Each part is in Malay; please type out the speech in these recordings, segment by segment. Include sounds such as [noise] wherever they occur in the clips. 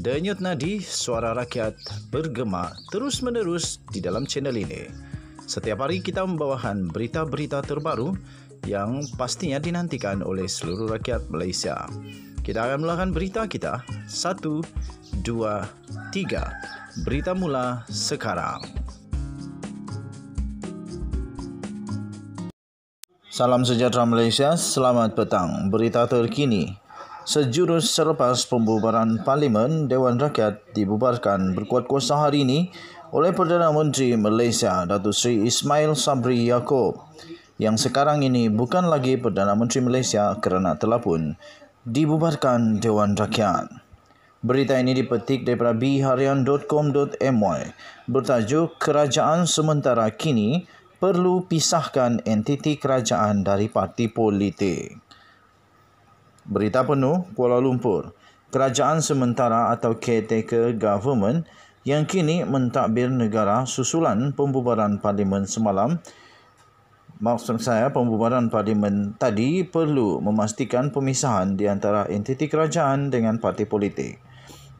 Denyut nadi suara rakyat bergema terus-menerus di dalam channel ini. Setiap hari kita membawakan berita-berita terbaru yang pastinya dinantikan oleh seluruh rakyat Malaysia. Kita akan melakukan berita kita. Satu, dua, tiga. Berita mula sekarang. Salam sejahtera Malaysia, selamat petang. Berita terkini, Sejurus selepas pembubaran Parlimen, Dewan Rakyat dibubarkan berkuat kuasa hari ini oleh Perdana Menteri Malaysia Datuk Seri Ismail Sabri Yaakob yang sekarang ini bukan lagi Perdana Menteri Malaysia kerana telah pun dibubarkan Dewan Rakyat. Berita ini dipetik daripada biharian.com.my bertajuk Kerajaan Sementara Kini Perlu Pisahkan Entiti Kerajaan dari Parti Politik. Berita penuh Kuala Lumpur, kerajaan sementara atau KtK government yang kini mentadbir negara susulan pembubaran parlimen semalam Maksud saya pembubaran parlimen tadi perlu memastikan pemisahan di antara entiti kerajaan dengan parti politik.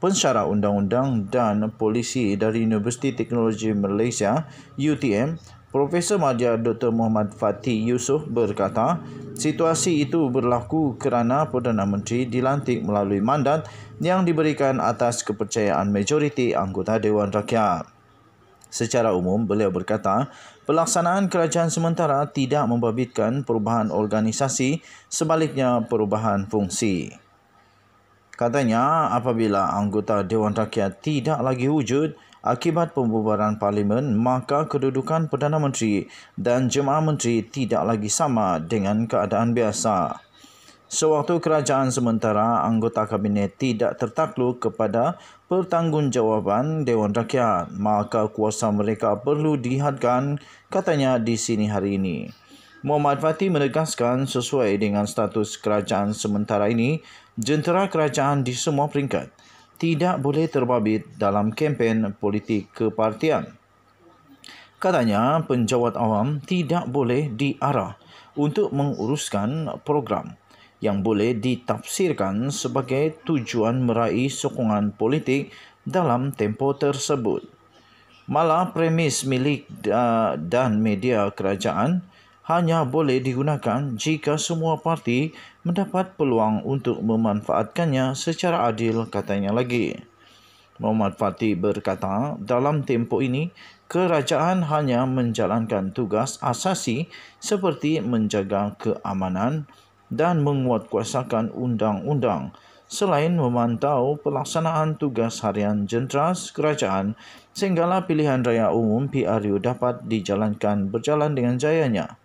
Pensyarah Undang-Undang dan Polisi dari Universiti Teknologi Malaysia UTM Profesor Madya Dr. Muhammad Fatih Yusof berkata, situasi itu berlaku kerana Perdana Menteri dilantik melalui mandat yang diberikan atas kepercayaan majoriti anggota Dewan Rakyat. Secara umum, beliau berkata, pelaksanaan kerajaan sementara tidak membabitkan perubahan organisasi sebaliknya perubahan fungsi. Katanya, apabila anggota Dewan Rakyat tidak lagi wujud, akibat pembubaran parlimen maka kedudukan Perdana Menteri dan Jemaah Menteri tidak lagi sama dengan keadaan biasa. Sewaktu kerajaan sementara, anggota kabinet tidak tertakluk kepada pertanggungjawaban Dewan Rakyat, maka kuasa mereka perlu dihadkan, katanya di sini hari ini. Muhammad Fati menegaskan sesuai dengan status kerajaan sementara ini, jentera kerajaan di semua peringkat tidak boleh terbabit dalam kempen politik kepartian. Katanya, penjawat awam tidak boleh diarah untuk menguruskan program yang boleh ditafsirkan sebagai tujuan meraih sokongan politik dalam tempo tersebut. Malah premis milik dan media kerajaan hanya boleh digunakan jika semua parti mendapat peluang untuk memanfaatkannya secara adil katanya lagi. Muhammad Fatih berkata, dalam tempo ini, kerajaan hanya menjalankan tugas asasi seperti menjaga keamanan dan menguatkuasakan undang-undang selain memantau pelaksanaan tugas harian jentras kerajaan sehinggalah pilihan raya umum PRU dapat dijalankan berjalan dengan jayanya.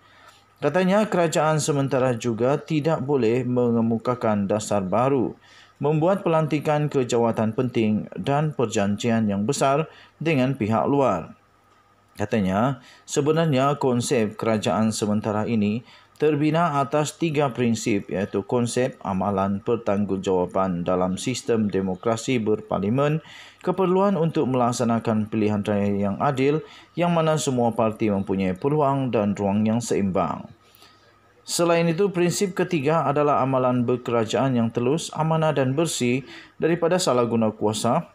Katanya kerajaan sementara juga tidak boleh mengemukakan dasar baru, membuat pelantikan ke jawatan penting dan perjanjian yang besar dengan pihak luar. Katanya, sebenarnya konsep kerajaan sementara ini terbina atas tiga prinsip iaitu konsep amalan pertanggungjawapan dalam sistem demokrasi berparlimen, keperluan untuk melaksanakan pilihan raya yang adil yang mana semua parti mempunyai peluang dan ruang yang seimbang. Selain itu, prinsip ketiga adalah amalan berkerajaan yang telus, amanah dan bersih daripada salah guna kuasa,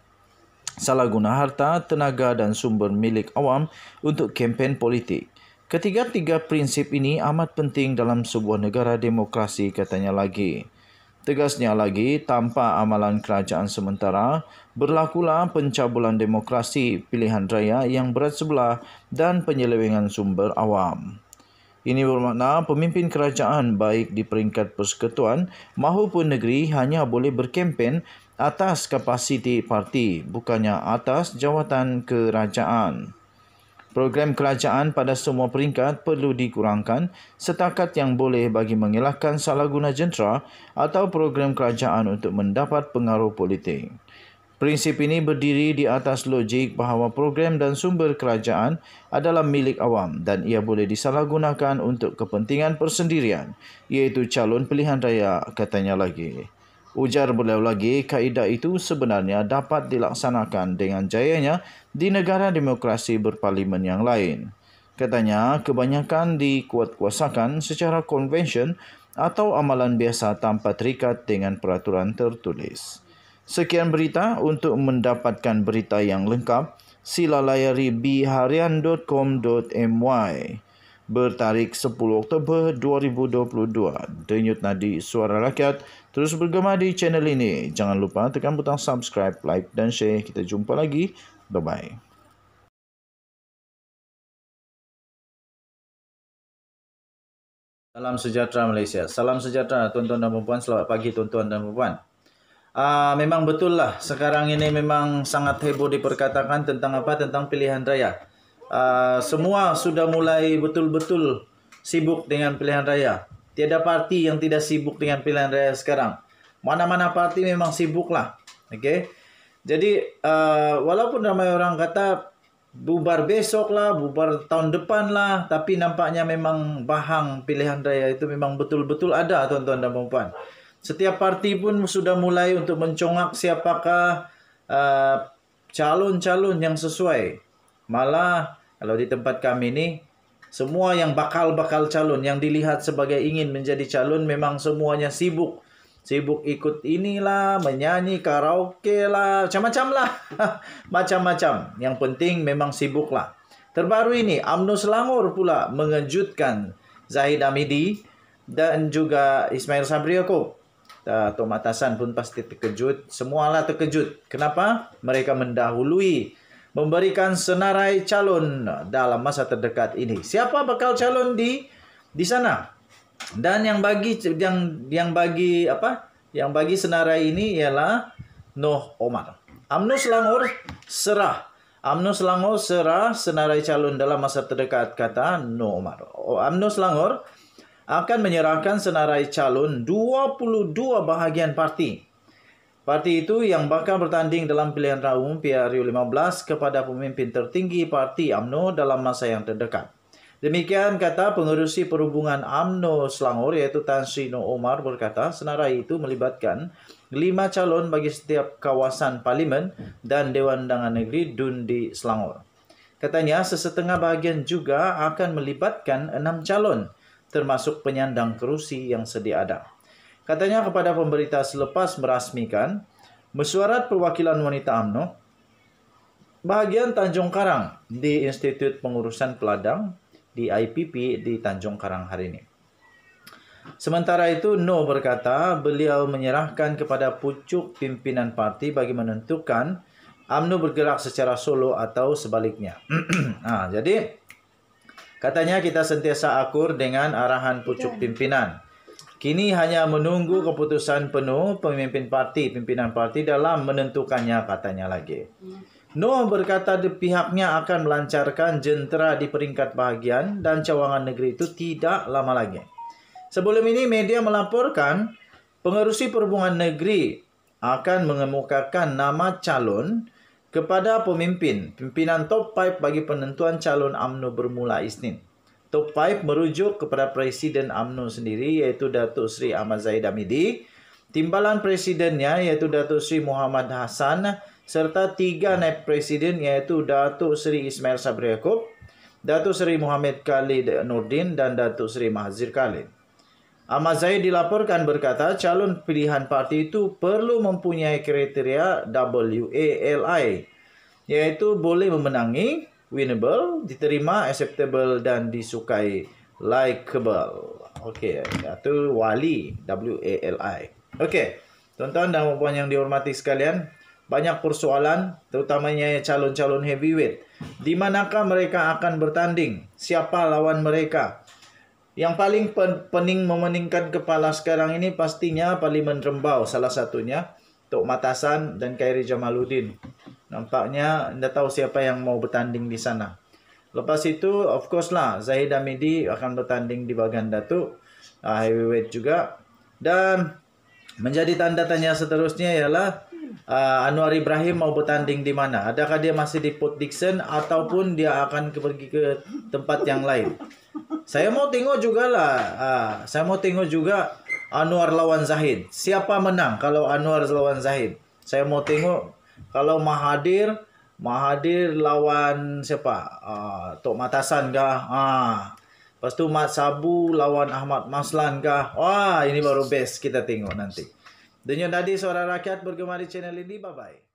salah guna harta, tenaga dan sumber milik awam untuk kempen politik. Ketiga-tiga prinsip ini amat penting dalam sebuah negara demokrasi katanya lagi. Tegasnya lagi, tanpa amalan kerajaan sementara, berlakulah pencabulan demokrasi, pilihan raya yang berat sebelah dan penyelewengan sumber awam. Ini bermakna pemimpin kerajaan baik di peringkat persekutuan maupun negeri hanya boleh berkempen atas kapasiti parti, bukannya atas jawatan kerajaan. Program kerajaan pada semua peringkat perlu dikurangkan setakat yang boleh bagi mengelakkan salah guna jentera atau program kerajaan untuk mendapat pengaruh politik. Prinsip ini berdiri di atas logik bahawa program dan sumber kerajaan adalah milik awam dan ia boleh disalahgunakan untuk kepentingan persendirian iaitu calon pilihan raya katanya lagi. Ujar beliau lagi, kaedah itu sebenarnya dapat dilaksanakan dengan jayanya di negara demokrasi berparlimen yang lain. Katanya, kebanyakan dikuatkuasakan secara konvensyen atau amalan biasa tanpa terikat dengan peraturan tertulis. Sekian berita. Untuk mendapatkan berita yang lengkap, sila layari biharian.com.my bertarik 10 Oktober 2022. Denyut nadi suara rakyat terus bergema di channel ini. Jangan lupa tekan butang subscribe, like dan share. Kita jumpa lagi. Bye-bye. Salam sejahtera Malaysia. Salam sejahtera tuan-tuan dan puan-puan. Selamat pagi tuan-tuan dan puan-puan. Uh, memang betul lah sekarang ini memang sangat heboh diperkatakan tentang apa? Tentang pilihan raya. Ah, semua sudah mulai betul-betul sibuk dengan pilihan raya. Tiada parti yang tidak sibuk dengan pilihan raya sekarang. Mana-mana parti memang sibuklah. Okay. Jadi uh, walaupun ramai orang kata bubar besok lah, bubar tahun depan lah, tapi nampaknya memang bahang pilihan raya itu memang betul-betul ada tuan-tuan dan puan-puan. Setiap parti pun sudah mulai untuk mencongak siapakah uh, calon-calon yang sesuai. Malah kalau di tempat kami ini, semua yang bakal-bakal calon, yang dilihat sebagai ingin menjadi calon, memang semuanya sibuk. Sibuk ikut inilah, menyanyi, karaoke lah, macam-macam lah. [laughs] macam-macam. Yang penting memang sibuk lah. Terbaru ini, UMNO Selangor pula mengejutkan Zahid Amidi dan juga Ismail Sabri Yaakob. Ah, Tomatasan pun pasti terkejut. Semualah terkejut. Kenapa? Mereka mendahului memberikan senarai calon dalam masa terdekat ini. Siapa bakal calon di di sana? Dan yang bagi yang yang bagi apa? Yang bagi senarai ini ialah Noh Omar. Amnu Selangor serah. Amnu Selangor serah senarai calon dalam masa terdekat kata Noh Omar. Oh, Amnu Selangor akan menyerahkan senarai calon 22 bahagian parti Parti itu yang bakal bertanding dalam pilihan raya umum PRU15 kepada pemimpin tertinggi parti AMNO dalam masa yang terdekat. Demikian kata pengurusi perhubungan AMNO Selangor iaitu Tan Sri Noh Omar berkata senarai itu melibatkan lima calon bagi setiap kawasan parlimen dan Dewan Undangan Negeri DUN di Selangor. Katanya sesetengah bahagian juga akan melibatkan enam calon termasuk penyandang kerusi yang sedia ada. Katanya kepada pemberita selepas merasmikan mesyuarat perwakilan wanita AMNO bahagian Tanjung Karang di Institut Pengurusan Peladang di IPP di Tanjung Karang hari ini. Sementara itu, No berkata beliau menyerahkan kepada pucuk pimpinan parti bagi menentukan AMNO bergerak secara solo atau sebaliknya. nah, [clears throat] jadi, katanya kita sentiasa akur dengan arahan pucuk pimpinan. Kini hanya menunggu keputusan penuh pemimpin parti, pimpinan parti dalam menentukannya katanya lagi. Noh berkata di pihaknya akan melancarkan jentera di peringkat bahagian dan cawangan negeri itu tidak lama lagi. Sebelum ini media melaporkan pengerusi perhubungan negeri akan mengemukakan nama calon kepada pemimpin pimpinan top 5 bagi penentuan calon AMNO bermula Isnin. Top Paip merujuk kepada Presiden UMNO sendiri iaitu Datuk Seri Ahmad Zaid Amidi, timbalan presidennya iaitu Datuk Seri Muhammad Hasan serta tiga naib presiden iaitu Datuk Seri Ismail Sabri Yaakob, Datuk Seri Muhammad Khalid Nurdin dan Datuk Seri Mahzir Khalid. Ahmad Zaid dilaporkan berkata calon pilihan parti itu perlu mempunyai kriteria WALI iaitu boleh memenangi winnable, diterima, acceptable dan disukai, likeable. Okey, itu wali, W A L I. Okey. Tuan-tuan dan puan yang dihormati sekalian, banyak persoalan terutamanya calon-calon heavyweight. Di manakah mereka akan bertanding? Siapa lawan mereka? Yang paling pening memeningkan kepala sekarang ini pastinya Parlimen Rembau salah satunya Tok Matasan dan Kairi Jamaluddin. Nampaknya anda tahu siapa yang mau bertanding di sana. Lepas itu, of course lah, Zahid Hamidi akan bertanding di bagian Datuk. Uh, heavyweight juga. Dan menjadi tanda tanya seterusnya ialah uh, Anwar Ibrahim mau bertanding di mana? Adakah dia masih di Port Dixon ataupun dia akan pergi ke tempat yang lain? Saya mau tengok jugalah. Uh, saya mau tengok juga Anwar lawan Zahid. Siapa menang kalau Anwar lawan Zahid? Saya mau tengok kalau mahadir, mahadir lawan siapa? Uh, Tok Matasan kah? Ah. Uh. Lepas tu Mat Sabu lawan Ahmad Maslan kah? Wah, ini baru best kita tengok nanti. Dunia tadi suara rakyat bergemar di channel ini. Bye-bye.